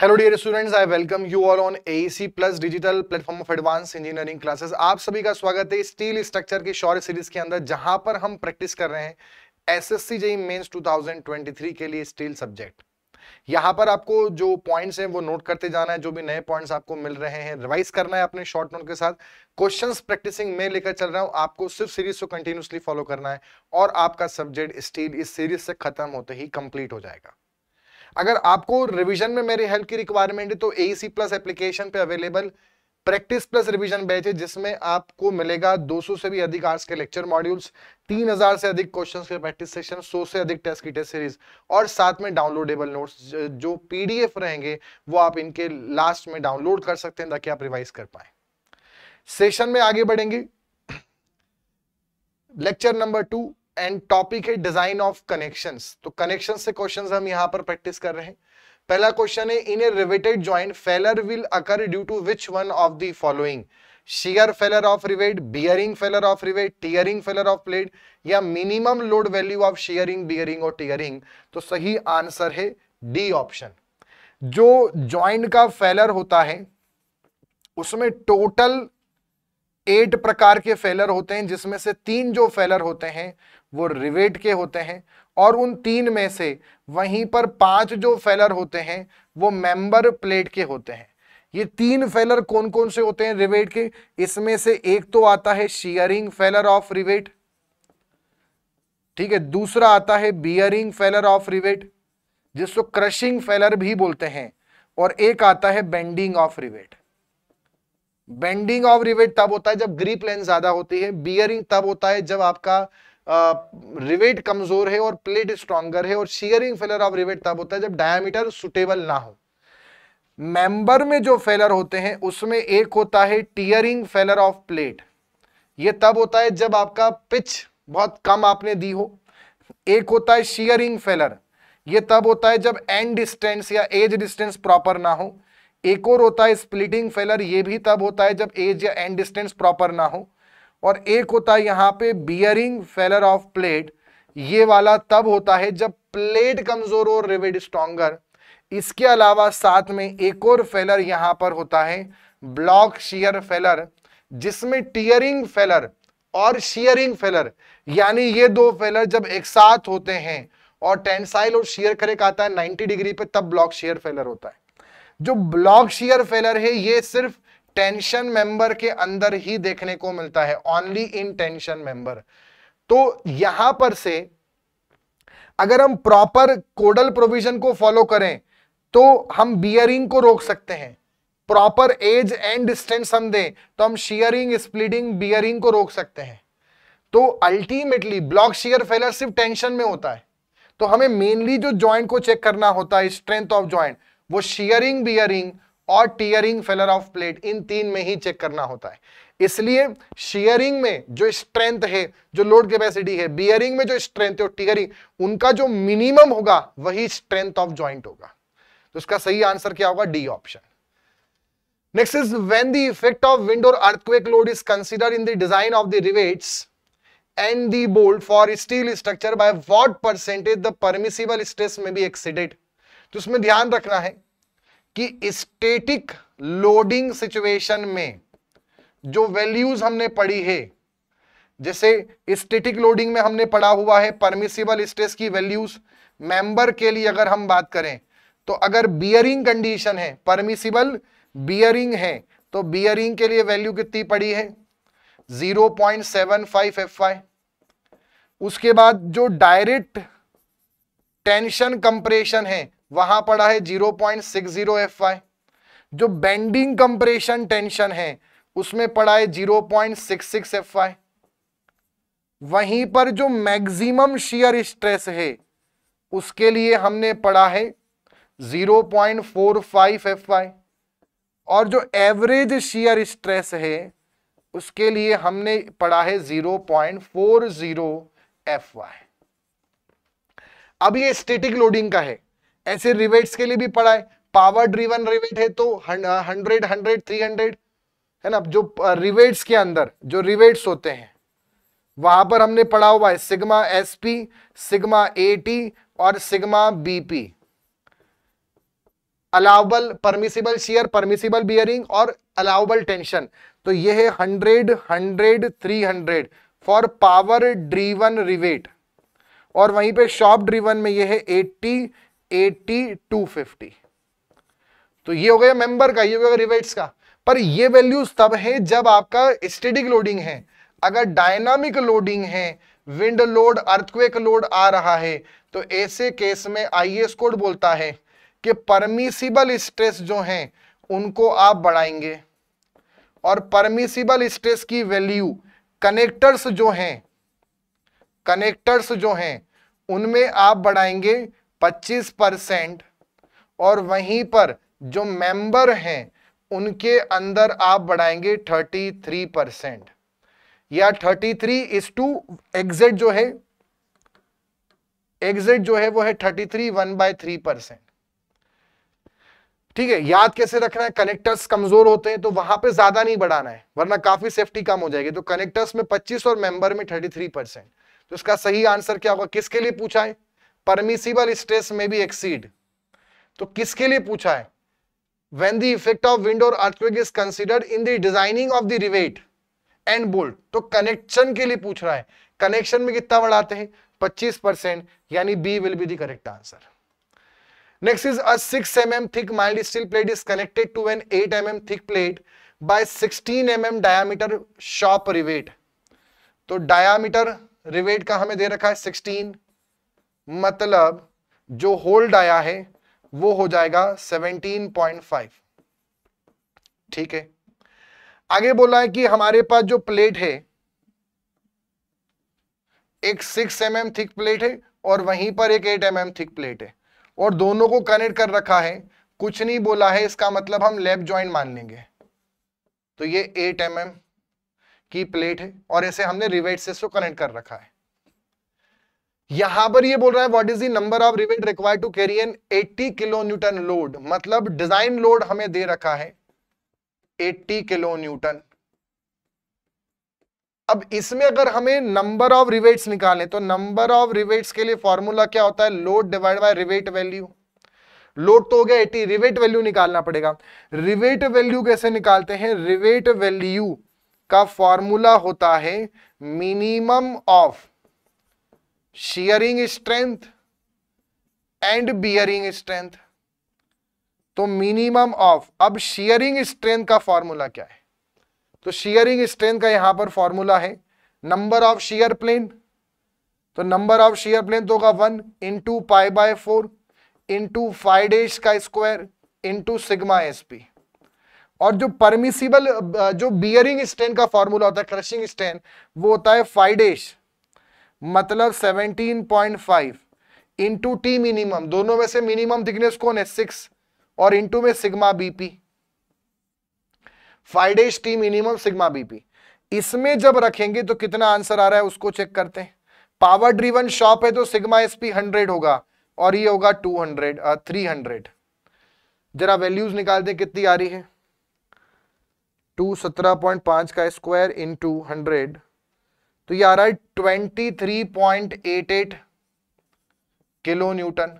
Hello dear students I welcome you all on AC plus digital platform of advance engineering classes आप सभी का स्वागत है steel structure की शॉर्ट सीरीज के अंदर जहां पर हम प्रैक्टिस कर रहे हैं एसएससी जेई मेंस 2023 के लिए स्टील सब्जेक्ट यहां पर आपको जो पॉइंट्स हैं वो नोट करते जाना है जो भी नए पॉइंट्स आपको मिल रहे हैं रिवाइज करना है अपने शॉर्ट नोट के साथ क्वेश्चंस प्रैक्टिसिंग में लेकर चल रहा हूं आपको सिर्फ सीरीज को कंटिन्यूसली फॉलो करना है और आपका सब्जेक्ट स्टील इस सीरीज से खत्म होते ही कंप्लीट हो जाएगा अगर आपको रिविजन में मेरी हेल्प की रिक्वायरमेंट है तो ए सी प्लस एप्लीकेशन पे available practice plus revision batch है जिसमें आपको मिलेगा 200 से भी अधिक आर्ट्स के लेक्चर मॉड्यूल्स 3000 से अधिक क्वेश्चंस के प्रैक्टिस सेशन 100 से अधिक टेस्ट की टेस्ट सीरीज और साथ में डाउनलोडेबल नोट्स जो पीडीएफ रहेंगे वो आप इनके लास्ट में डाउनलोड कर सकते हैं ताकि आप रिवाइज कर पाए सेशन में आगे बढ़ेंगे lecture number two and topic है डिजाइन ऑफ कनेक्शन तो कनेक्शन से क्वेश्चन हम यहाँ पर प्रैक्टिस कर रहे हैं पहला क्वेश्चन है in a riveted joint failure will occur due to which one of the following shear failure of rivet bearing failure of rivet tearing failure of plate या minimum load value of shearing bearing और tearing तो सही answer है D option जो joint का failure होता है उसमें टोटल एट प्रकार के फेलर होते हैं जिसमें से तीन जो फेलर होते हैं वो रिवेट के होते हैं और उन तीन में से वहीं पर पांच जो फेलर होते हैं वो मेंबर प्लेट के होते हैं ये तीन फेलर कौन कौन से होते हैं रिवेट के इसमें से एक तो आता है शियरिंग फेलर ऑफ रिवेट ठीक है दूसरा आता है बियरिंग फेलर ऑफ रिवेट जिसको क्रशिंग फेलर भी बोलते हैं और एक आता है bending of rivet bending of rivet तब होता है जब ग्रीप लेंथ ज्यादा होती है बियरिंग तब होता है जब आपका रिवेट कमजोर है और प्लेट स्ट्रॉन्गर है और शियरिंग फेलर ऑफ रिवेट तब होता है जब डायमीटर सुटेबल ना हो मेंबर में जो फेलर होते हैं उसमें एक होता है टीयरिंग फेलर ऑफ प्लेट ये तब होता है जब आपका पिच बहुत कम आपने दी हो एक होता है शियरिंग फेलर ये तब होता है जब एंड डिस्टेंस या एज डिस्टेंस प्रॉपर ना हो एक और होता है स्प्लिटिंग फेलर ये भी तब होता है जब एज या एंड डिस्टेंस प्रॉपर ना हो और एक होता है यहाँ पे बियरिंग फेलर ऑफ प्लेट ये वाला तब होता है जब प्लेट कमजोर और रिविड स्ट्रॉन्गर इसके अलावा साथ में एक और फेलर यहां पर होता है ब्लॉक शियर फेलर जिसमें टीयरिंग फेलर और शियरिंग फेलर यानी ये दो फेलर जब एक साथ होते हैं और टेंसाइल और शेयर करेक्ट आता है 90 डिग्री पे तब ब्लॉक शेयर फेलर होता है जो ब्लॉक शेयर फेलर है ये सिर्फ टेंशन मेंबर के अंदर ही देखने को मिलता है ओनली इन टेंशन मेंबर तो यहां पर से अगर हम प्रॉपर कोडल प्रोविजन को फॉलो करें तो हम बियरिंग को रोक सकते हैं प्रॉपर एज एंड डिस्टेंस हम दें तो हम शियरिंग स्प्लिडिंग बियरिंग को रोक सकते हैं तो अल्टीमेटली ब्लॉक शियर फेलर सिर्फ टेंशन में होता है तो हमें मेनली जो ज्वाइंट को चेक करना होता है स्ट्रेंथ ऑफ ज्वाइंट वो शियरिंग बियरिंग और टीयरिंग फेलर ऑफ प्लेट इन तीन में ही चेक करना होता है इसलिए शेयरिंग में जो स्ट्रेंथ है जो लोड कैपेसिटी है बियरिंग में जो स्ट्रेंथ है और टीयरिंग उनका जो मिनिमम होगा वही स्ट्रेंथ ऑफ ज्वाइंट होगा तो उसका सही आंसर क्या होगा D option next is when the effect of wind और earthquake load is consider in the design of the rivets and the bolt for steel structure by what percentage the permissible stress may be exceeded तो उसमें ध्यान रखना है कि static loading situation में जो values हमने पढ़ी है जैसे स्टेटिक लोडिंग में हमने पढ़ा हुआ है परमिसिबल स्ट्रेस की वैल्यूज मेंबर के लिए अगर हम बात करें तो अगर बियरिंग कंडीशन है परमिसिबल बियरिंग है तो बियरिंग के लिए वैल्यू कितनी पड़ी है 0.75 पॉइंट उसके बाद जो डायरेक्ट टेंशन कंप्रेशन है वहां पड़ा है 0.60 Fy जो बेंडिंग कंप्रेशन टेंशन है उसमें पड़ा है 0.66 Fy वहीं पर जो मैक्सिमम शियर स्ट्रेस है उसके लिए हमने पढ़ा है 0.45 Fy और जो एवरेज शियर स्ट्रेस है उसके लिए हमने पढ़ा है 0.40 Fy अब ये स्टेटिक लोडिंग का है ऐसे रिवेट्स के लिए भी पढ़ा है पावर ड्रीवन रिवेट है तो हंड्रेड हंड्रेड थ्री हंड्रेड है ना जो रिवेट्स के अंदर जो रिवेट्स होते हैं वहां पर हमने पढ़ा हुआ है सिग्मा एसपी सिग्मा एटी और sigma BP allowable permissible shear permissible bearing और अलाउबल टेंशन तो यह है hundred hundred three hundred for power driven rivet और वहीं पे शॉप ड्रीवन में यह है एट्टी एटी टू फिफ्टी तो ये हो गया मेंबर का ये हो गया रिवेट्स का पर ये वैल्यूज तब है जब आपका स्टेडिक लोडिंग है अगर डायनामिक लोडिंग है विंड लोड अर्थक्वेक लोड आ रहा है तो ऐसे केस में आईएस कोड बोलता है कि परमिसिबल स्ट्रेस जो है उनको आप बढ़ाएंगे और परमिसिबल स्ट्रेस की वैल्यू कनेक्टर्स जो हैं कनेक्टर्स जो हैं उनमें आप बढ़ाएंगे 25 परसेंट और वहीं पर जो मेंबर हैं उनके अंदर आप बढ़ाएंगे 33 परसेंट या 33 इज टू एग्जिट जो है एग्जिट जो है वो है 33 three one by three percent ठीक है याद कैसे रखना है कनेक्टर्स कमजोर होते हैं तो वहां पे ज्यादा नहीं बढ़ाना है वरना काफी सेफ्टी कम हो जाएगी तो कनेक्टर्स में 25 और मेंबर में 33 परसेंट तो इसका सही आंसर क्या होगा किसके लिए पूछा है परमिसिबल स्ट्रेस में भी एक्सीड तो किसके लिए पूछा है when the effect of wind और earthquake is considered in the of the rivet and bolt तो कनेक्शन के लिए पूछ रहा है कनेक्शन में कितना बढ़ाते हैं 25 परसेंट यानी B will be the answer next is a six m m thick mild steel plate is connected to an eight m m thick plate by sixteen m m diameter shop rivet तो diameter rivet का हमें दे रखा है sixteen मतलब जो hold आया है वो हो जाएगा 17.5 ठीक है आगे बोला है कि हमारे पास जो प्लेट है एक 6 एम mm थिक प्लेट है और वहीं पर एक 8 एम mm थिक प्लेट है और दोनों को कनेक्ट कर रखा है कुछ नहीं बोला है इसका मतलब हम लेब ज्वाइंट मान लेंगे तो ये 8 एम mm की प्लेट है और इसे हमने रिवेट से इसको कनेक्ट कर रखा है यहां पर ये बोल रहा है what is the number of rivet require to carry an 80 kilo newton load मतलब डिजाइन लोड हमें दे रखा है 80 किलो न्यूटन अब इसमें अगर हमें नंबर ऑफ रिवेट्स निकालें तो नंबर ऑफ रिवेट्स के लिए फॉर्मूला क्या होता है load divide by rivet value load तो हो गया 80 रिवेट वैल्यू निकालना पड़ेगा रिवेट वैल्यू कैसे निकालते हैं रिवेट वैल्यू का फॉर्मूला होता है minimum of shearing strength and bearing strength तो मिनिमम ऑफ अब शियरिंग स्ट्रेंथ का फॉर्मूला क्या है तो शियरिंग स्ट्रेंथ का यहां पर फॉर्मूला है नंबर ऑफ शियर प्लेन तो नंबर ऑफ शेयर प्लेन तो होगा one into pi by four into five डेज का square into sigma S P और जो परमिसिबल जो बियरिंग स्ट्रेंथ का फॉर्मूला होता है क्रशिंग स्ट्रेंथ वो होता है फाइव डेज मतलब 17.5 इंटू टी मिनिमम दोनों में से मिनिमम थिकनेस कौन है सिक्स और इंटू में सिग्मा बीपी डेज टी मिनिमम सिग्मा बीपी इसमें जब रखेंगे तो कितना आंसर आ रहा है उसको चेक करते हैं पावर ड्रीवन शॉप है तो सिग्मा एसपी हंड्रेड होगा और ये होगा टू हंड्रेड थ्री हंड्रेड जरा वैल्यूज निकाल दें कितनी आ रही है टू सत्रह पॉइंट पांच का स्क्वायर टू हंड्रेड तो ये आ रहा है twenty three point eight eight kilo newton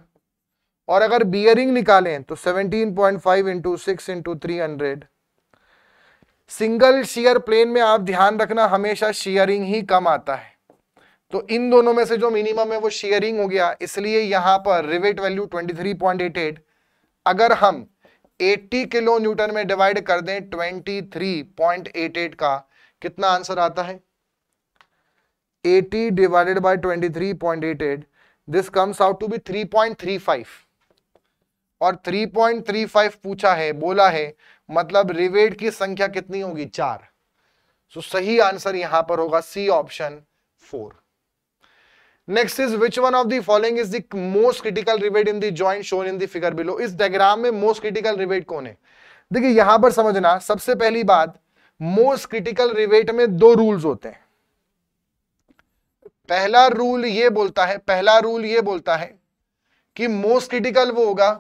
और अगर बियरिंग निकालें तो 17.5 point five into six into three hundred single shear plane में आप ध्यान रखना हमेशा शेयरिंग ही कम आता है तो इन दोनों में से जो मिनिमम है वो शेयरिंग हो गया इसलिए यहां पर रिवेट वैल्यू 23.88 अगर हम 80 किलो न्यूटन में डिवाइड कर दें 23.88 का कितना आंसर आता है 80 divided by 23.88 this comes out to be 3.35 और 3.35 पूछा है बोला है मतलब रिवेट की संख्या कितनी होगी चार सो so, सही आंसर यहां पर होगा C option four next is which one of the following is the most critical rivet in the joint shown in the figure below इस डायग्राम में मोस्ट क्रिटिकल रिवेट कौन है देखिए यहां पर समझना सबसे पहली बात मोस्ट क्रिटिकल रिवेट में दो रूल्स होते हैं पहला रूल ये बोलता है पहला रूल ये बोलता है कि मोस्ट क्रिटिकल वो होगा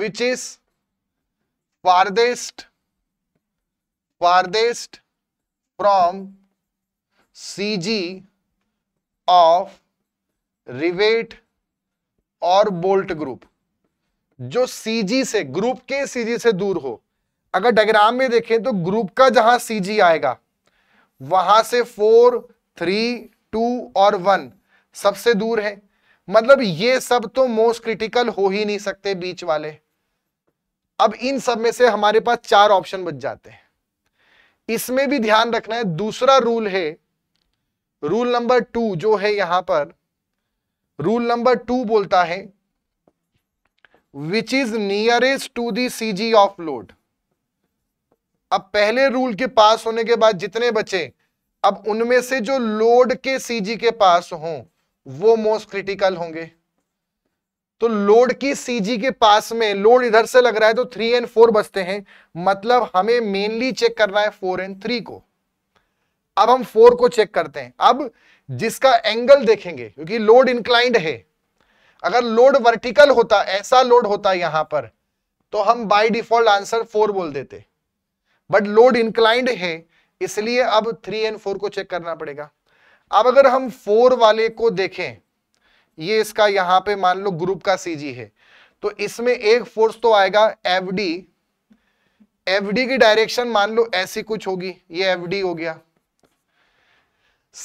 which is farthest from from cg of rivet और बोल्ट ग्रुप जो सीजी से ग्रुप के सीजी से दूर हो अगर डायग्राम में देखें तो ग्रुप का जहां सीजी आएगा वहां से फोर थ्री टू और वन सबसे दूर है मतलब ये सब तो मोस्ट क्रिटिकल हो ही नहीं सकते बीच वाले अब इन सब में से हमारे पास चार ऑप्शन बच जाते हैं इसमें भी ध्यान रखना है दूसरा रूल है रूल नंबर टू जो है यहां पर रूल नंबर टू बोलता है which is nearest to the CG of load अब पहले रूल के पास होने के बाद जितने बचे अब उनमें से जो लोड के सीजी के पास हो वो मोस्ट क्रिटिकल होंगे तो लोड की सीजी के पास में लोड इधर से लग रहा है तो थ्री एंड फोर बचते हैं मतलब हमें मेनली चेक करना है फोर एंड थ्री को अब हम फोर को चेक करते हैं अब जिसका एंगल देखेंगे क्योंकि लोड इंक्लाइंड है अगर लोड वर्टिकल होता ऐसा लोड होता यहां पर तो हम बाय डिफॉल्ट आंसर फोर बोल देते बट लोड इंक्लाइंड है इसलिए अब थ्री एंड फोर को चेक करना पड़ेगा अब अगर हम फोर वाले को देखें ये इसका यहां पे मान लो ग्रुप का सीजी है तो इसमें एक फोर्स तो आएगा एफ डी एफ डी की डायरेक्शन मान लो ऐसी कुछ होगी ये एफ डी हो गया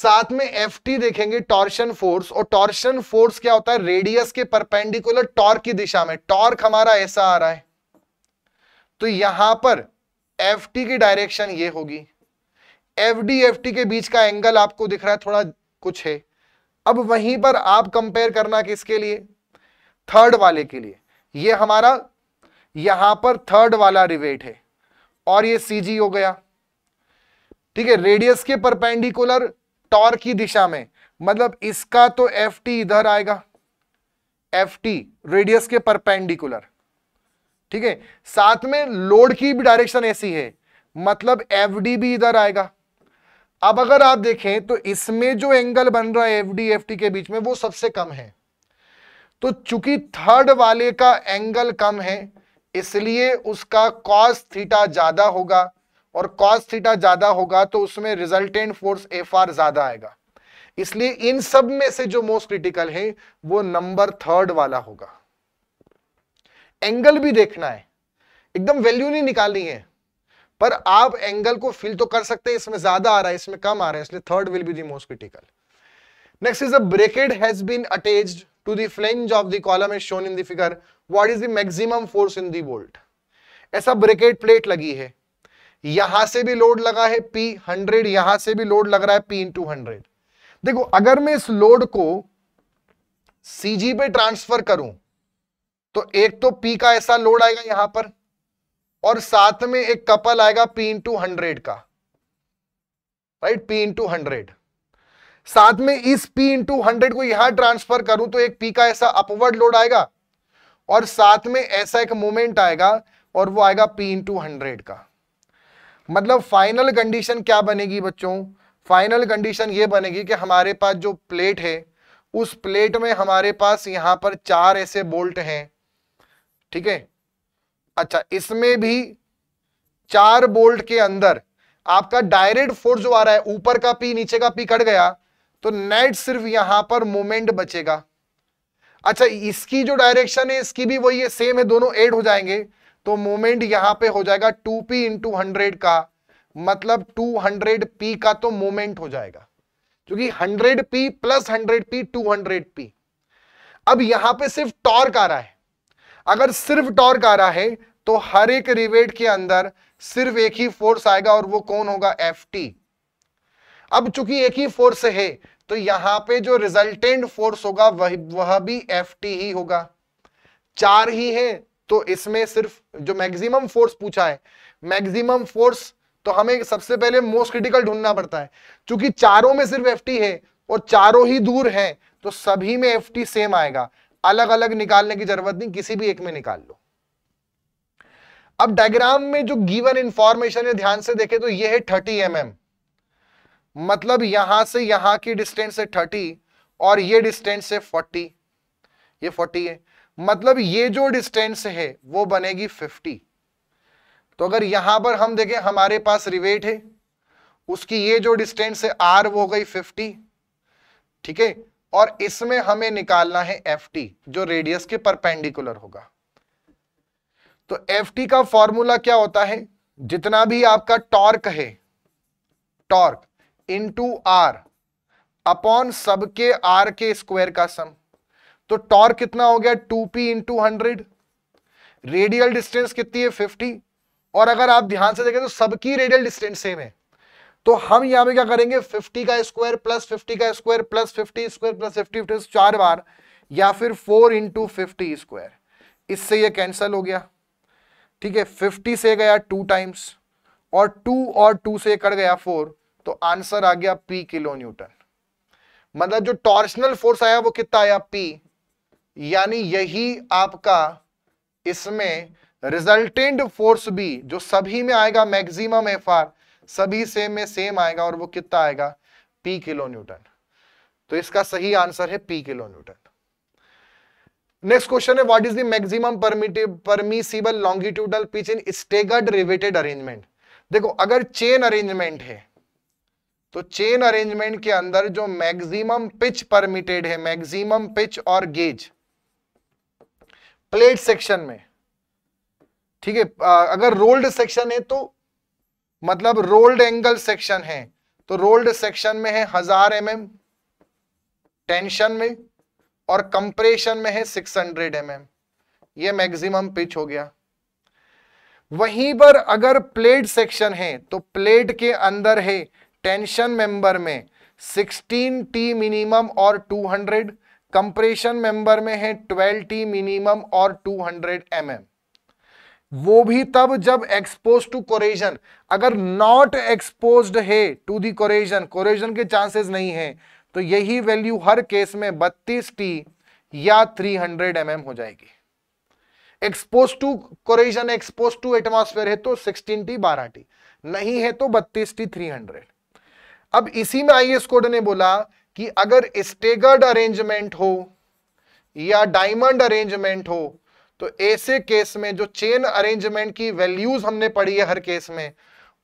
साथ में एफ टी देखेंगे टॉर्शन फोर्स और टॉर्शन फोर्स क्या होता है रेडियस के परपेंडिकुलर टॉर्क की दिशा में टॉर्क हमारा ऐसा आ रहा है तो यहां पर एफ टी की डायरेक्शन ये होगी एफ डी एफ टी के बीच का एंगल आपको दिख रहा है थोड़ा कुछ है अब वहीं पर आप कंपेयर करना किसके लिए थर्ड वाले के लिए ये हमारा यहां पर थर्ड वाला रिवेट है और ये सीजी हो गया ठीक है रेडियस के परपेंडिकुलर टॉर की दिशा में मतलब इसका तो एफ टी इधर आएगा एफ टी रेडियस के परपेंडिकुलर ठीक है साथ में लोड की भी डायरेक्शन ऐसी है मतलब एफ डी भी इधर आएगा अब अगर आप देखें तो इसमें जो एंगल बन रहा है एफडी एफटी के बीच में वो सबसे कम है तो चूंकि थर्ड वाले का एंगल कम है इसलिए उसका कॉस थीटा ज्यादा होगा और कॉस थीटा ज्यादा होगा तो उसमें रिजल्टेंट फोर्स एफ आर ज्यादा आएगा इसलिए इन सब में से जो मोस्ट क्रिटिकल है वो नंबर थर्ड वाला होगा एंगल भी देखना है एकदम वैल्यू नहीं निकालनी है पर आप एंगल को फिल तो कर सकते हैं इसमें ज्यादा आ रहा है इसमें कम आ रहा है इसलिए third will be the most critical next is a bracket has been attached to the flange of the column is shown in the figure what is the maximum force in the bolt ऐसा bracket plate लगी है यहां से भी load लगा है P hundred यहां से भी लोड लग रहा है P इंटू हंड्रेड देखो अगर मैं इस लोड को सीजी पे ट्रांसफर करूं तो एक तो पी का ऐसा लोड आएगा यहां पर और साथ में एक कपल आएगा पी इंटू हंड्रेड का राइट पी इंटू हंड्रेड साथ में इस पी इंटू हंड्रेड को यहां ट्रांसफर करूं तो एक पी का ऐसा अपवर्ड लोड आएगा और साथ में ऐसा एक मोमेंट आएगा और वो आएगा पी इंटू हंड्रेड का मतलब फाइनल कंडीशन क्या बनेगी बच्चों फाइनल कंडीशन ये बनेगी कि हमारे पास जो प्लेट है उस प्लेट में हमारे पास यहां पर चार ऐसे बोल्ट हैं ठीक है अच्छा इसमें भी चार बोल्ट के अंदर आपका डायरेक्ट फोर्स जो आ रहा है ऊपर का पी नीचे का पी कट गया तो नेट सिर्फ यहां पर मोमेंट बचेगा अच्छा इसकी जो डायरेक्शन है इसकी भी वही है सेम है दोनों एड हो जाएंगे तो मोमेंट यहां पे हो जाएगा टू पी इंटू हंड्रेड का मतलब टू हंड्रेड पी का तो मोमेंट हो जाएगा क्योंकि hundred P plus hundred P two hundred P अब यहां पे सिर्फ टॉर्क आ रहा है अगर सिर्फ टॉर्क आ रहा है तो हर एक रिवेट के अंदर सिर्फ एक ही फोर्स आएगा और वो कौन होगा एफ टी अब चूंकि एक ही फोर्स है तो यहां पे जो रिजल्टेंट फोर्स होगा वह वह भी एफ टी ही होगा चार ही है तो इसमें सिर्फ जो मैक्सिमम फोर्स पूछा है मैक्सिमम फोर्स तो हमें सबसे पहले मोस्ट क्रिटिकल ढूंढना पड़ता है क्योंकि चारों में सिर्फ एफ है और चारों ही दूर है तो सभी में एफ सेम आएगा अलग अलग निकालने की जरूरत नहीं किसी भी एक में निकाल लो अब डायग्राम में जो गिवन इंफॉर्मेशन है ध्यान से देखें तो यह है थर्टी एम mm. मतलब यहां से यहां की डिस्टेंस है थर्टी और ये डिस्टेंस है फोर्टी ये फोर्टी है मतलब ये जो डिस्टेंस है वो बनेगी फिफ्टी तो अगर यहां पर हम देखें हमारे पास रिवेट है उसकी ये जो डिस्टेंस है आर वो हो गई फिफ्टी ठीक है और इसमें हमें निकालना है एफ टी जो रेडियस के परपेंडिकुलर होगा तो एफ टी का फॉर्मूला क्या होता है जितना भी आपका टॉर्क है टॉर्क इंटू आर अपॉन सबके आर के स्क्वायर का सम तो टॉर्क कितना हो गया two P into hundred radial distance कितनी है फिफ्टी और अगर आप ध्यान से देखें तो सबकी रेडियल डिस्टेंस सेम है तो हम यहां पे क्या करेंगे 50 का स्क्वायर प्लस 50 का square plus 50 square plus 50 fifty चार बार या फिर 4 इंटू फिफ्टी स्क्वायर इससे ये कैंसल हो गया ठीक है 50 से गया टू टाइम्स और टू और टू से कट गया फोर तो आंसर आ गया पी किलो न्यूटन मतलब जो टॉर्शनल फोर्स आया वो कितना आया पी यानी यही आपका इसमें रिजल्टेंट फोर्स भी जो सभी में आएगा मैक्सिमम एफआर सभी सेम में सेम आएगा और वो कितना आएगा पी किलो न्यूटन तो इसका सही आंसर है P kilo newton next question है what is the maximum permissive permissible longitudinal pitch in staggered riveted arrangement देखो अगर चेन अरेंजमेंट है तो चेन अरेंजमेंट के अंदर जो मैक्सिमम पिच परमिटेड है मैक्सिमम पिच और गेज प्लेट सेक्शन में ठीक है अगर रोल्ड सेक्शन है तो मतलब रोल्ड एंगल सेक्शन है तो रोल्ड सेक्शन में है हजार एम mm, टेंशन में और कंप्रेशन में है सिक्स हंड्रेड एम एम ये मैक्सिमम पिच हो गया वहीं पर अगर प्लेट सेक्शन है तो प्लेट के अंदर है टेंशन मेंबर में 16 टी मिनिमम और 200 कंप्रेशन मेंबर में है 12 टी मिनिमम और 200 हंड्रेड mm. वो भी तब जब एक्सपोज टू कोरेजन अगर नॉट एक्सपोज है टू दी कोरेजन कोरेजन के चांसेस तो तो नहीं है तो यही वैल्यू हर केस में बत्तीस टी या 300 हंड्रेड mm हो जाएगी expose to corrosion expose to atmosphere है तो 16 टी 12 टी नहीं है तो 32 टी 300 अब इसी में आईएस कोड ने बोला कि अगर स्टेगर्ड अरेंजमेंट हो या डायमंड अरेंजमेंट हो तो ऐसे केस में जो चेन अरेंजमेंट की वैल्यूज हमने पढ़ी है हर केस में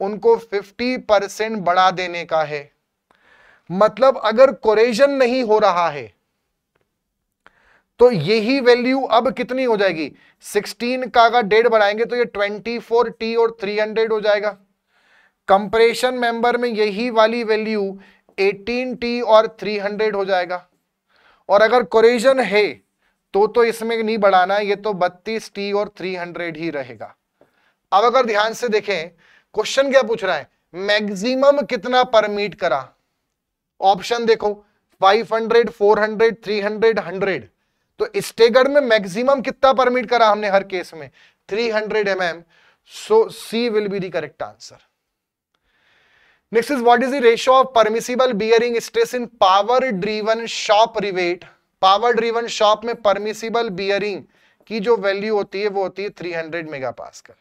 उनको 50 परसेंट बढ़ा देने का है मतलब अगर कोरेजन नहीं हो रहा है तो यही वैल्यू अब कितनी हो जाएगी 16 का अगर डेढ़ बढ़ाएंगे तो ये 24t और 300 हो जाएगा कंप्रेशन मेंबर में यही वाली वैल्यू 18t और 300 हो जाएगा और अगर कोरेजन है तो तो इसमें नहीं बढ़ाना ये तो बत्तीस टी और थ्री हंड्रेड ही रहेगा अब अगर ध्यान से देखें क्वेश्चन क्या पूछ रहा है मैक्सिमम कितना परमिट करा ऑप्शन देखो 500, 400, 300, 100 तो स्टेगर में मैक्सिमम कितना परमिट करा हमने हर केस में 300 hundred M M so C will be the correct answer next is what is the ratio of permissible bearing stress in power driven shop rivet power driven shop में permissible bearing की जो value होती है वो होती है 300 कर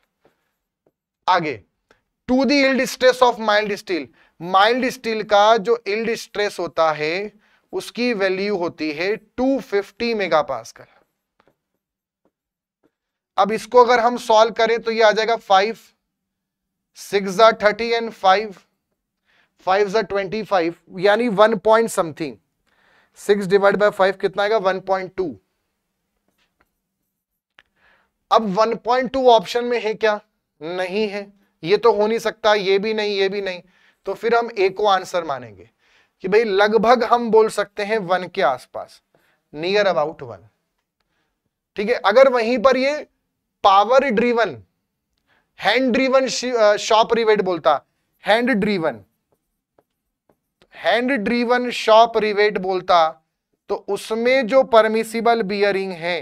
आगे to the yield stress of mild steel mild steel का जो इल्ड स्ट्रेस होता है उसकी वैल्यू होती है 250 कर अब इसको अगर हम सॉल्व करें तो ये आ जाएगा five six thirty and five five twenty five यानी one point something six divide by five कितना आएगा वन पॉइंट टू अब वन पॉइंट टू ऑप्शन में है क्या नहीं है ये तो हो नहीं सकता ये भी नहीं ये भी नहीं तो फिर हम ए को आंसर मानेंगे कि भाई लगभग हम बोल सकते हैं वन के आसपास नियर अबाउट वन ठीक है अगर वहीं पर ये power driven hand driven shop rivet बोलता hand driven hand driven shop rivet बोलता तो उसमें जो परमिसिबल बियरिंग है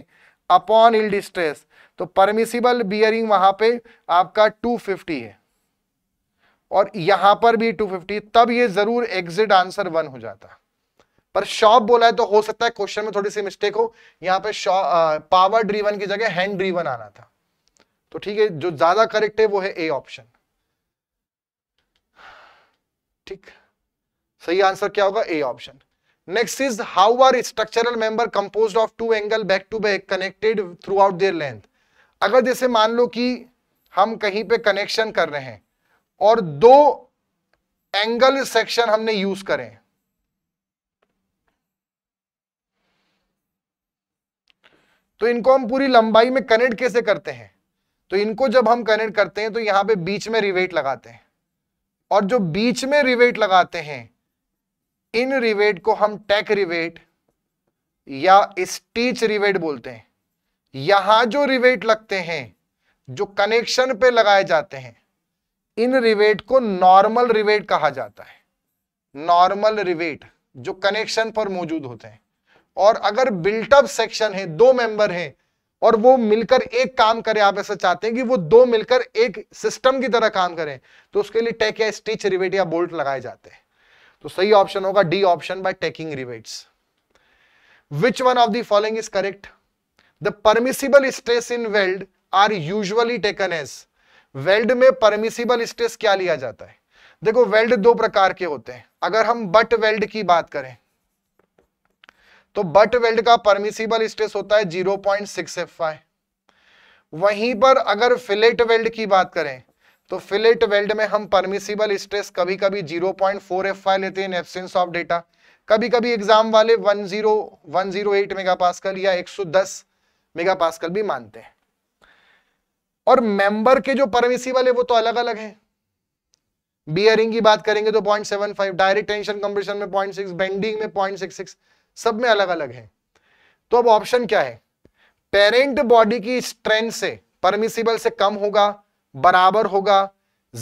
अपॉन इल डिस्ट्रेस तो परमिसिबल बियरिंग वहां पे आपका 250 है और यहां पर भी 250 तब ये जरूर एग्जिट आंसर वन हो जाता पर शॉप बोला है तो हो सकता है क्वेश्चन में थोड़ी सी मिस्टेक हो यहां पे पावर ड्रीवन की जगह हैंड ड्रीवन आना था तो ठीक है जो ज्यादा करेक्ट है वो है ए ऑप्शन ठीक है सही आंसर क्या होगा A option next is how are structural member composed of two angle back to back connected throughout their length अगर जैसे मान लो कि हम कहीं पे कनेक्शन कर रहे हैं और दो एंगल सेक्शन हमने यूज करें तो इनको हम पूरी लंबाई में कनेक्ट कैसे करते हैं तो इनको जब हम कनेक्ट करते हैं तो यहां पे बीच में रिवेट लगाते हैं और जो बीच में रिवेट लगाते हैं इन रिवेट को हम टेक रिवेट या स्टीच रिवेट बोलते हैं यहां जो रिवेट लगते हैं जो कनेक्शन पे लगाए जाते हैं इन रिवेट को नॉर्मल रिवेट कहा जाता है नॉर्मल रिवेट जो कनेक्शन पर मौजूद होते हैं और अगर बिल्टअप सेक्शन है दो मेंबर हैं और वो मिलकर एक काम करें आप ऐसा चाहते हैं कि वो दो मिलकर एक सिस्टम की तरह काम करें तो उसके लिए टेक या स्टिच रिवेट या बोल्ट लगाए जाते हैं तो सही ऑप्शन होगा D option by taking rivets which one of the following is correct the permissible stress in weld are usually taken as weld में परमिसिबल स्ट्रेस क्या लिया जाता है देखो वेल्ड दो प्रकार के होते हैं अगर हम बट वेल्ड की बात करें तो बट वेल्ड का परमिसिबल स्ट्रेस होता है 0.6 पॉइंट वहीं पर अगर फिलेट वेल्ड की बात करें तो फिलेट वेल्ड में हम परमिसिबल स्ट्रेस कभी कभी 0.4 एफआई लेते हैं एबसेंस ऑफ डेटा कभी कभी एग्जाम वाले 10108 मेगापास्कल या 110 मेगापास्कल भी मानते हैं और मेंबर के जो परमिसिबल है वो तो अलग अलग है बियरिंग की बात करेंगे तो 0.75 डायरेक्ट टेंशन कंप्रेशन में 0.6 बेंडिंग में 0.66 सब में अलग अलग है तो अब ऑप्शन क्या है पेरेंट बॉडी की स्ट्रेंथ से परमिसिबल से कम होगा बराबर होगा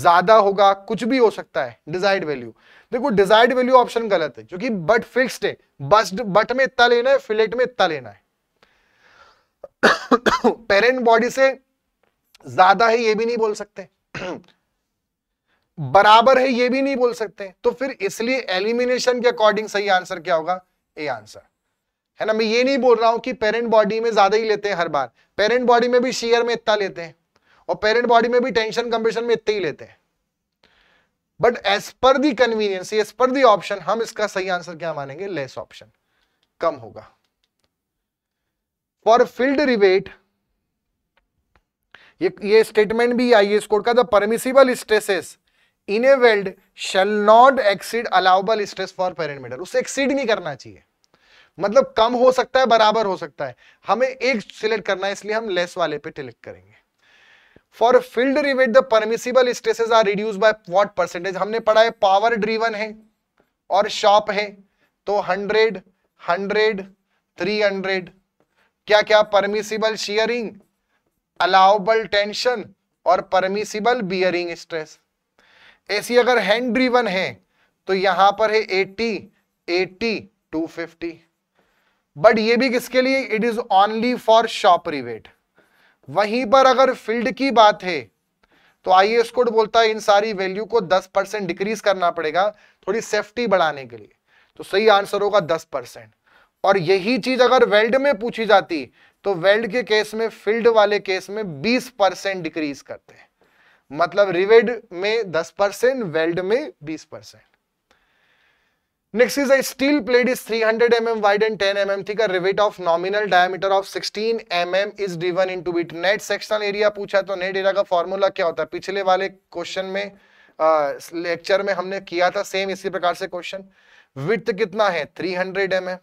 ज्यादा होगा कुछ भी हो सकता है डिजाइड वैल्यू देखो डिजाइड वैल्यू ऑप्शन गलत है क्योंकि बट फिक्स्ड है बस बट में इतना लेना है फिलेट में इतना लेना है पेरेंट बॉडी से ज्यादा है ये भी नहीं बोल सकते बराबर है ये भी नहीं बोल सकते तो फिर इसलिए एलिमिनेशन के अकॉर्डिंग सही आंसर क्या होगा ए आंसर है ना मैं ये नहीं बोल रहा हूं कि पेरेंट बॉडी में ज्यादा ही लेते हैं हर बार पेरेंट बॉडी में भी शेयर में इतना लेते हैं और पेरेंट बॉडी में भी टेंशन कंपेशन में इतने ही लेते हैं but as per the convenience as per the option हम इसका सही आंसर क्या मानेंगे लेस ऑप्शन कम होगा फॉर फील्ड रिबेट ये ये स्टेटमेंट भी आई एस कोड का the permissible stresses in a weld shall not exceed allowable stress for parent उसे एक्सीड नहीं करना चाहिए मतलब कम हो सकता है बराबर हो सकता है हमें एक सिलेक्ट करना है इसलिए हम लेस वाले पे टिलेक्ट करेंगे for field rivet the permissible stresses are reduce by what percentage हमने पढ़ा है पावर ड्रीवन है और शॉप है तो हंड्रेड हंड्रेड थ्री हंड्रेड क्या क्या परमिसिबल शियरिंग अलाउबल टेंशन और परमिसिबल बियरिंग स्ट्रेस ऐसी अगर हैंड ड्रीवन है तो यहां पर है 80 80 250 बट ये भी किसके लिए it is only for shop rivet वहीं पर अगर फील्ड की बात है तो आई एस कोड बोलता है इन सारी वैल्यू को 10 परसेंट डिक्रीज करना पड़ेगा थोड़ी सेफ्टी बढ़ाने के लिए तो सही आंसर होगा 10 परसेंट और यही चीज अगर वेल्ड में पूछी जाती तो वेल्ड के केस में फील्ड वाले केस में 20 परसेंट डिक्रीज करते हैं मतलब रिवेड में 10 परसेंट वेल्ड में 20 percent next is a steel plate is 300 hundred M M wide and ten M M thick rivet of nominal diameter of 16 M M is driven in to bit net sectional area पूछा तो net area का formula क्या होता है पिछले वाले question में lecture में हमने किया था सेम इसी प्रकार से क्वेश्चन विथ कितना है थ्री हंड्रेड एम एम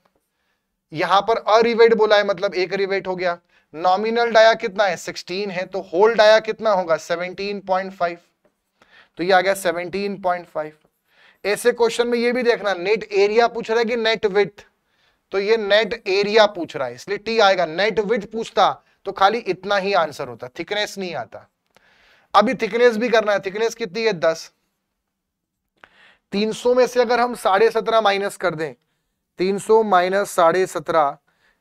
यहां पर अरिवेट बोला है मतलब एक रिवेट हो गया नॉमिनल डाया कितना है सिक्सटीन है तो होल डाया कितना होगा सेवनटीन पॉइंट फाइव तो ये आ गया सेवनटीन पॉइंट फाइव ऐसे क्वेश्चन में ये भी देखना नेट एरिया पूछ रहा है कि नेट विथ तो ये नेट एरिया पूछ रहा है इसलिए टी आएगा नेट विथ पूछता तो खाली इतना ही आंसर होता थिकनेस नहीं आता अभी थिकनेस भी करना है थिकनेस कितनी है दस 300 में से अगर हम साढ़े सत्रह माइनस कर दें 300 सौ माइनस साढ़े सत्रह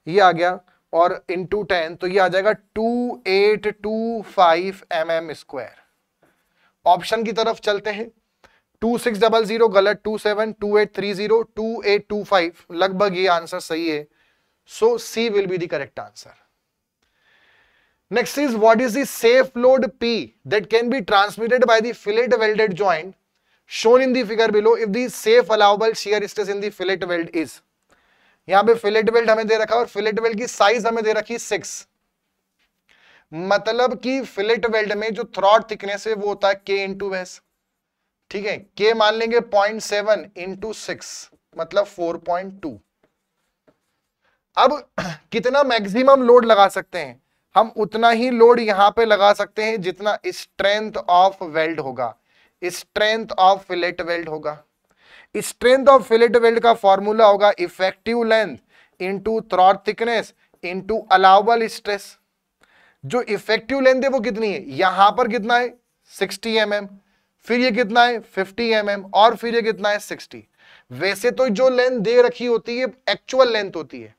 ये आ गया और इंटू टेन तो ये आ जाएगा 2825 eight two five M M square option की तरफ चलते हैं टू सिक्स डबल जीरो गलत two seven two eight three zero two eight two five लगभग ये आंसर सही है so C will be the correct answer next is what is the safe load P that can be transmitted by the fillet welded joint shown in the figure below if the safe allowable shear stress in the fillet weld is यहां पर fillet weld हमें दे रखा और fillet weld की size हमें दे रखी six मतलब कि फिलेट वेल्ड में जो थ्रॉड थिकनेस है वो होता है के इंटू वेस्ट ठीक है के मान लेंगे पॉइंट सेवन इंटू सिक्स मतलब फोर पॉइंट टू अब कितना मैक्सिमम लोड लगा सकते हैं हम उतना ही लोड यहां पे लगा सकते हैं जितना स्ट्रेंथ ऑफ वेल्ड होगा स्ट्रेंथ ऑफ फिलेट वेल्ड होगा स्ट्रेंथ ऑफ फिलेट वेल्ड का फॉर्मूला होगा effective length into throat thickness into allowable stress जो इफेक्टिव लेंथ है वो कितनी है यहां पर कितना है 60 एम mm. फिर ये कितना है 50 एम mm, और फिर ये कितना है 60 वैसे तो जो लेंथ दे रखी होती है एक्चुअल लेंथ होती है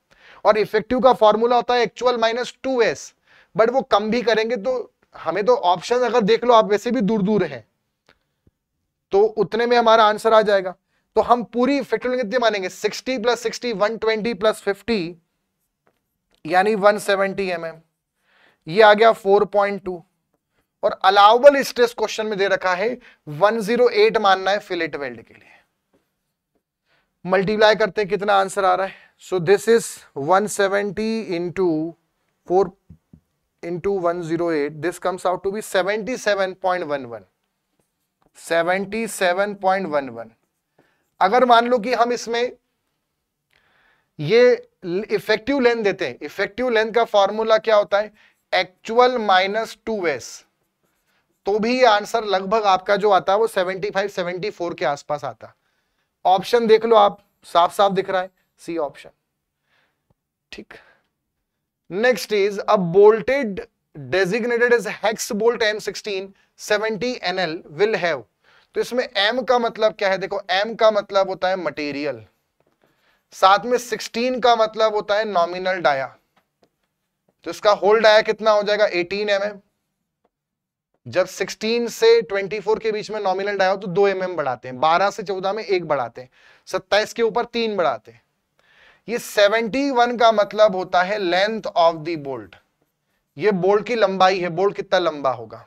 और इफेक्टिव का फॉर्मूला होता है actual minus two S but वो कम भी करेंगे तो हमें तो ऑप्शन अगर देख लो आप वैसे भी दूर दूर हैं तो उतने में हमारा आंसर आ जाएगा तो हम पूरी इफेक्टिव कितनी मानेंगे 60 plus sixty one twenty plus fifty यानी 170 सेवेंटी mm. ये आ गया 4.2 और अलाउबल स्ट्रेस क्वेश्चन में दे रखा है 108 मानना है फिलेट वेल्ड के लिए मल्टीप्लाई करते हैं कितना आंसर आ रहा है so this is 170 seventy into four into one zero eight this comes out to be seventy seven point one one seventy seven point one one अगर मान लो कि हम इसमें ये इफेक्टिव लेंथ देते हैं इफेक्टिव लेंथ का फॉर्मूला क्या होता है एक्चुअल माइनस टू एस तो भी ये आंसर लगभग आपका जो आता है वो 75 74 के आसपास आता ऑप्शन देख लो आप साफ साफ दिख रहा है सी ऑप्शन ठीक next is a bolted designated as hex bolt M sixteen seventy N L will have तो इसमें एम का मतलब क्या है देखो एम का मतलब होता है मटेरियल साथ में 16 का मतलब होता है नॉमिनल डाया तो इसका होल डाया कितना हो जाएगा 18 एम mm. जब 16 से 24 के बीच में नॉमिनल डायो तो दो एम mm बढ़ाते हैं बारह से चौदह में एक बढ़ाते हैं 27 के ऊपर तीन बढ़ाते हैं ये 71 का मतलब होता है लेंथ ऑफ द बोल्ट ये बोल्ट की लंबाई है बोल्ट कितना लंबा होगा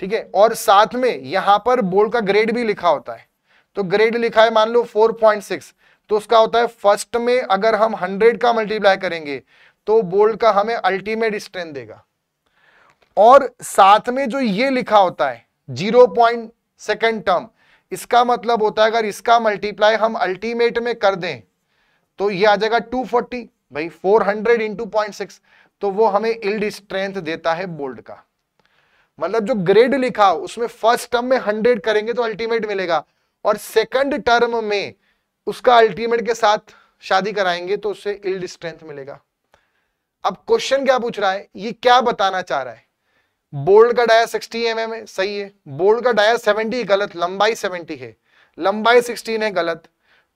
ठीक है और साथ में यहां पर बोल्ट का ग्रेड भी लिखा होता है तो ग्रेड लिखा है मान लो 4.6 तो उसका होता है फर्स्ट में अगर हम 100 का मल्टीप्लाई करेंगे तो बोल्ट का हमें अल्टीमेट स्ट्रेंथ देगा और साथ में जो ये लिखा होता है जीरो पॉइंट सेकेंड टर्म इसका मतलब होता है अगर इसका मल्टीप्लाई हम अल्टीमेट में कर दें तो ये आ जाएगा 240 भाई फोर हंड्रेड इंटू तो वो हमें इल्ड स्ट्रेंथ देता है बोल्ड का मतलब जो ग्रेड लिखा उसमें फर्स्ट टर्म में हंड्रेड करेंगे तो अल्टीमेट मिलेगा और सेकंड टर्म में उसका अल्टीमेट के साथ शादी कराएंगे तो उससे इल्ड स्ट्रेंथ मिलेगा अब क्वेश्चन क्या पूछ रहा है ये क्या बताना चाह रहा है बोल्ड का डाया 60 एम mm है सही है बोल्ड का डाया 70 गलत लंबाई 70 है लंबाई 16 है गलत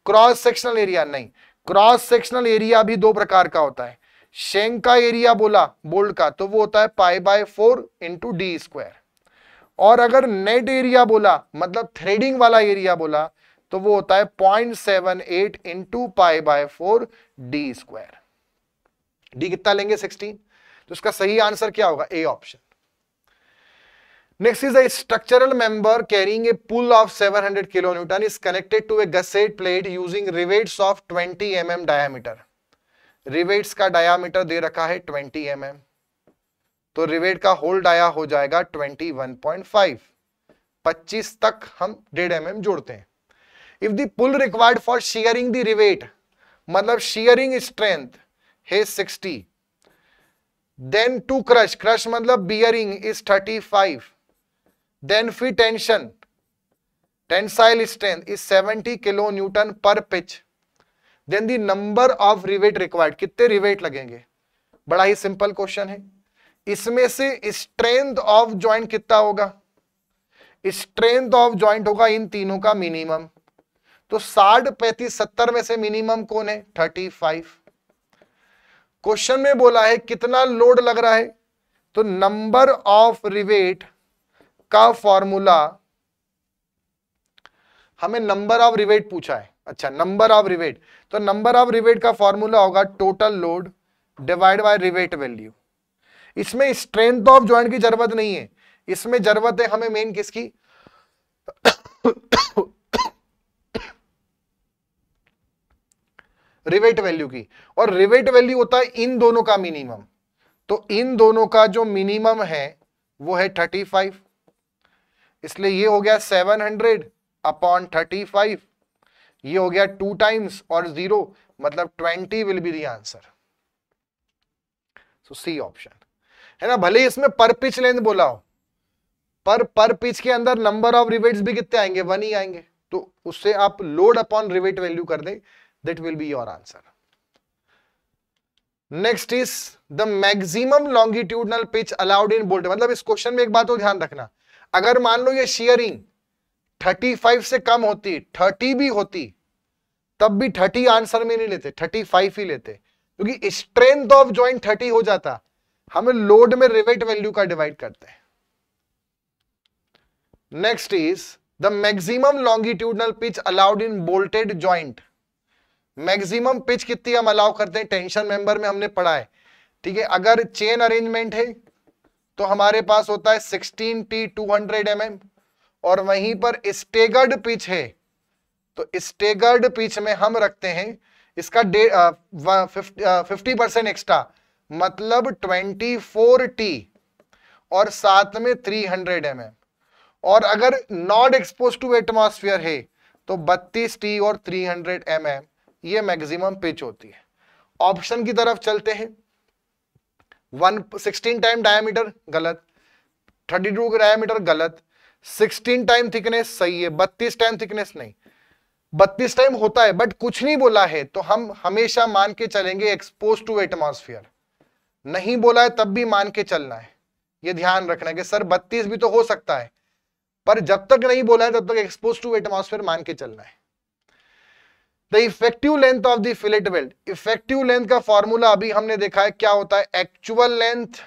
क्रॉस सेक्शनल एरिया नहीं क्रॉस सेक्शनल एरिया भी दो प्रकार का होता है शेंग का एरिया बोला बोल्ड का तो वो होता है pi by four into D square और अगर नेट एरिया बोला मतलब थ्रेडिंग वाला एरिया बोला तो वो होता है point seven eight into pi by four D square D कितना लेंगे सिक्सटीन तो इसका सही आंसर क्या होगा A option Next is a structural member carrying a pull of 700 kilonewton is connected to a gusset plate using rivets of 20 mm diameter. Rivets का diameter दे रखा है 20 एम mm. तो रिवेट का होल डाया हो जाएगा 21.5 25 तक हम डेढ़ एम mm जोड़ते हैं if the pull required for shearing the rivet मतलब शेयरिंग स्ट्रेंथ है 60 देन टू क्रश क्रश मतलब bearing is 35 then free tension tensile strength is 70 newton per pitch then the number of rivet required कितने rivet लगेंगे बड़ा ही simple question है इसमें से strength of joint कितना होगा स्ट्रेंथ ऑफ ज्वाइंट होगा इन तीनों का मिनिमम तो साठ पैंतीस सत्तर में से मिनिमम कौन है थर्टी फाइव क्वेश्चन में बोला है कितना लोड लग रहा है तो नंबर ऑफ रिवेट का फॉर्मूला हमें नंबर ऑफ रिवेट पूछा है अच्छा नंबर ऑफ रिवेट तो नंबर ऑफ रिवेट का फॉर्मूला होगा total load divide by rivet value इसमें स्ट्रेंथ ऑफ ज्वाइंट की जरूरत नहीं है इसमें जरूरत है हमें मेन किसकी रिवेट वैल्यू की और रिवेट वैल्यू होता है इन दोनों का मिनिमम तो इन दोनों का जो मिनिमम है वो है थर्टी फाइव इसलिए ये हो गया seven hundred upon thirty five ये हो गया टू टाइम्स और जीरो मतलब twenty will be the answer so C option है ना भले इसमें पर पिच लेंथ बोला हो पर पर पिच के अंदर नंबर ऑफ रिवेट्स भी कितने आएंगे वन ही आएंगे तो उससे आप लोड अपॉन रिवेट वैल्यू कर दे that will be your answer next is the maximum longitudinal pitch allowed in bolt मतलब इस क्वेश्चन में एक बात को ध्यान रखना अगर मान लो ये शेयरिंग 35 से कम होती 30 भी होती तब भी 30 आंसर में नहीं लेते 35 ही लेते क्योंकि स्ट्रेंथ ऑफ ज्वाइंट 30 हो जाता हम लोड में रिवेट वैल्यू का डिवाइड करते हैं next is the maximum longitudinal pitch allowed in bolted joint maximum pitch कितनी हम अलाउ करते हैं टेंशन मेंबर में हमने पढ़ा है ठीक है अगर चेन अरेंजमेंट है तो हमारे पास होता है 16 टी 200 mm और वहीं पर स्टेगर्ड पिच है तो स्टेगर्ड पिच में हम रखते हैं इसका डे फिफ्टी परसेंट एक्स्ट्रा मतलब 24 टी और साथ में 300 हंड्रेड mm और अगर नॉट एक्सपोज टू एटमॉस्फेयर है तो 32 टी और 300 हंड्रेड mm ये मैक्सिमम पिच होती है ऑप्शन की तरफ चलते हैं टाइम डायामीटर गलत थर्टी टू का गलत सिक्सटीन टाइम थिकनेस सही है बत्तीस टाइम थिकनेस नहीं बत्तीस टाइम होता है बट कुछ नहीं बोला है तो हम हमेशा मान के चलेंगे एक्सपोज टू एटमोसफियर नहीं बोला है तब भी मान के चलना है ये ध्यान रखना है कि सर बत्तीस भी तो हो सकता है पर जब तक नहीं बोला है तब तक एक्सपोज टू एटमोसफियर मान के चलना है the effective length of the fillet weld effective length का फॉर्मूला अभी हमने देखा है क्या होता है actual length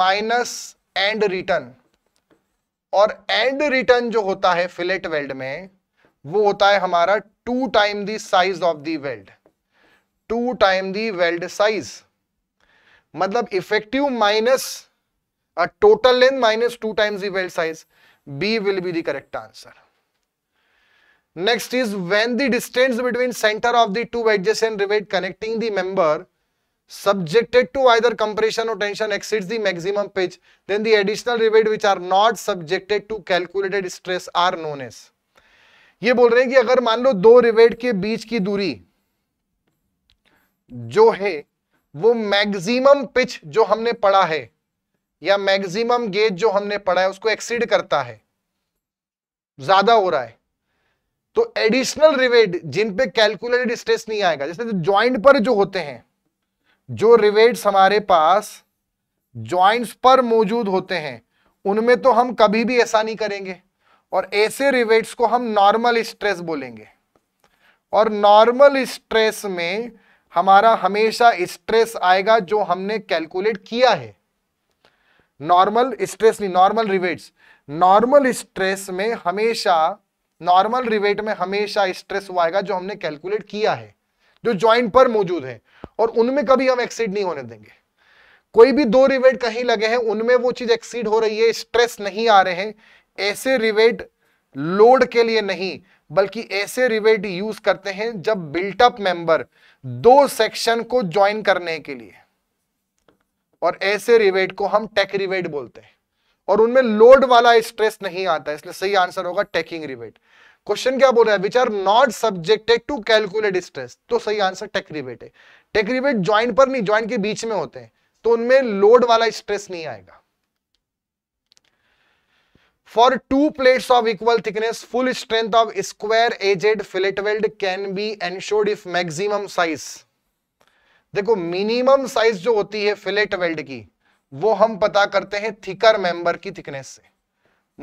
minus end return और एंड रिटर्न जो होता है फिलेट वेल्ड में वो होता है हमारा two time the size of the weld two time the weld size मतलब effective minus total length minus two times the weld size B will be the correct answer Next is when the distance between center of the two adjacent rivets connecting the member subjected to either compression or tension exceeds the maximum pitch, then the additional rivet which are not subjected to calculated stress are known as. ये बोल रहे हैं कि अगर मान लो दो rivet के बीच की दूरी जो है वो मैक्सिमम पिच जो हमने पढ़ा है या मैक्सिमम गेज जो हमने पढ़ा है उसको एक्सीड करता है ज्यादा हो रहा है तो एडिशनल रिवेट जिन पे कैलकुलेटेड स्ट्रेस नहीं आएगा जैसे ज्वाइंट पर जो होते हैं जो रिवेट्स हमारे पास ज्वाइंट्स पर मौजूद होते हैं उनमें तो हम कभी भी ऐसा नहीं करेंगे और ऐसे रिवेट्स को हम नॉर्मल स्ट्रेस बोलेंगे और नॉर्मल स्ट्रेस में हमारा हमेशा स्ट्रेस आएगा जो हमने कैलकुलेट किया है नॉर्मल स्ट्रेस नहीं नॉर्मल रिवेट्स नॉर्मल स्ट्रेस में हमेशा नॉर्मल रिवेट में हमेशा स्ट्रेस वो आएगा जो हमने कैलकुलेट किया है जो ज्वाइंट पर मौजूद है और उनमें कभी हम एक्सीड नहीं होने देंगे कोई भी दो रिवेट कहीं लगे हैं उनमें वो चीज एक्सीड हो रही है स्ट्रेस नहीं आ रहे हैं ऐसे रिवेट लोड के लिए नहीं बल्कि ऐसे रिवेट यूज करते हैं जब बिल्टअप मेंबर दो सेक्शन को ज्वाइन करने के लिए और ऐसे रिवेट को हम टेक रिवेट बोलते हैं और उनमें लोड वाला स्ट्रेस नहीं आता इसलिए सही आंसर होगा टेकिंग रिवेट क्वेश्चन क्या बोल रहा है which are not subjected to calculate stress तो सही आंसर टेक रिवेट है टेक रिवेट ज्वाइंट पर नहीं ज्वाइंट के बीच में होते हैं तो उनमें लोड वाला स्ट्रेस नहीं आएगा for two plates of equal thickness full strength of square edged fillet weld can be ensured if maximum size देखो मिनिमम साइज जो होती है फिलेट वेल्ड की वो हम पता करते हैं थिकर मेंबर की थिकनेस से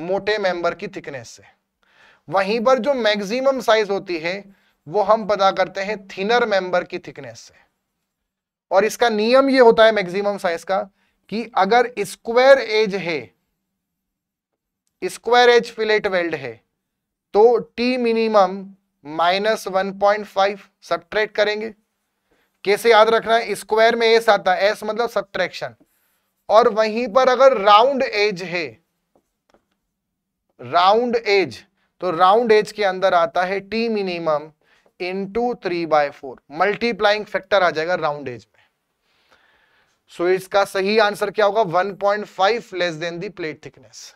मोटे मेंबर की थिकनेस से वहीं पर जो मैक्सिमम साइज होती है वो हम पता करते हैं थिनर मेंबर की थिकनेस से और इसका नियम ये होता है मैक्सिमम साइज का कि अगर स्क्वायर एज है स्क्वायर एज फिलेट वेल्ड है तो T minimum minus one point five subtract करेंगे कैसे याद रखना है स्क्वायर में एस आता है एस मतलब सब्ट्रैक्शन और वहीं पर अगर राउंड एज है राउंड एज तो राउंड एज के अंदर आता है T minimum into two three by four multiplying factor आ जाएगा राउंड एज में सो so इसका सही आंसर क्या होगा 1.5 less than the plate thickness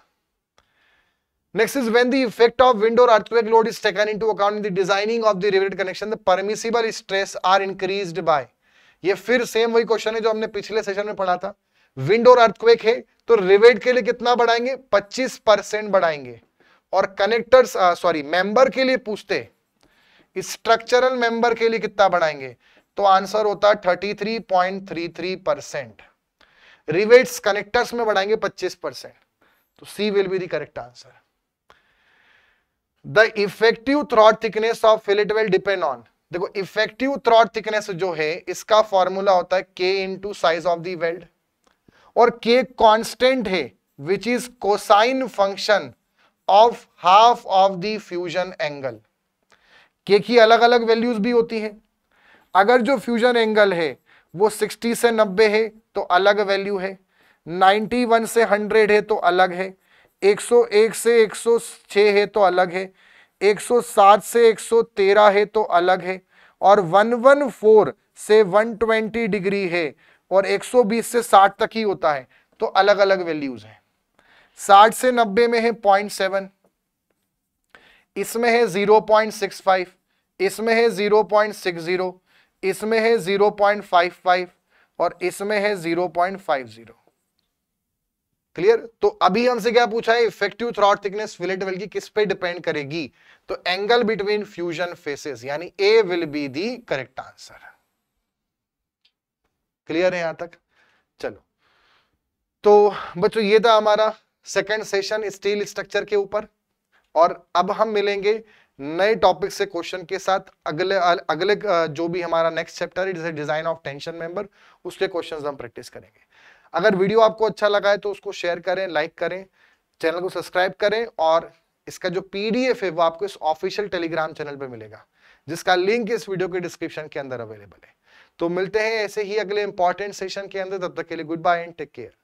next is when the effect of wind or earthquake load is taken into account in the designing of the riveted connection the stress are increase by ये फिर same वही question है जो हमने पिछले session में पढ़ा था विंड और अर्थक्वेक है तो रिवेट के लिए कितना बढ़ाएंगे 25 परसेंट बढ़ाएंगे और कनेक्टर्स सॉरी मेंबर के लिए पूछते स्ट्रक्चरल मेंबर के लिए कितना बढ़ाएंगे तो आंसर होता है 33.33 परसेंट रिवेट्स कनेक्टर्स में बढ़ाएंगे पच्चीस परसेंट तो C will be the correct answer the effective throat thickness of fillet will depend on देखो इफेक्टिव थ्रॉट थिकनेस जो है इसका फॉर्मूला होता है K to size of the weld और के कांस्टेंट है which is cosine function of half of the fusion angle के की अलग अलग वैल्यूज भी होती है अगर जो फ्यूजन एंगल है वो 60 से 90 है तो अलग वैल्यू है 91 से 100 है तो अलग है 101 से 106 है तो अलग है 107 से 113 है तो अलग है और 114 से 120 डिग्री है और 120 से 60 तक ही होता है तो अलग अलग वैल्यूज हैं 60 से 90 में है 0.7 इसमें है 0.65 इसमें है 0.60 इसमें है 0.55 और इसमें है 0.50 क्लियर तो अभी हमसे क्या पूछा है effective throat thickness fillet weld की किस पे डिपेंड करेगी तो एंगल बिटवीन फ्यूजन फेसेस यानी A will be the correct answer clear है यहां तक चलो तो बच्चों ये था हमारा सेकेंड सेशन स्टील स्ट्रक्चर के ऊपर और अब हम मिलेंगे नए टॉपिक से क्वेश्चन के साथ अगले अगले जो भी हमारा next chapter design of tension member उसके क्वेश्चंस हम प्रैक्टिस करेंगे अगर वीडियो आपको अच्छा लगा है तो उसको शेयर करें लाइक करें चैनल को सब्सक्राइब करें और इसका जो पीडीएफ है वो आपको इस ऑफिशियल टेलीग्राम चैनल पर मिलेगा जिसका लिंक इस वीडियो के डिस्क्रिप्शन के अंदर अवेलेबल है तो मिलते हैं ऐसे ही अगले इंपॉर्टेंट सेशन के अंदर तब तक के लिए goodbye and take care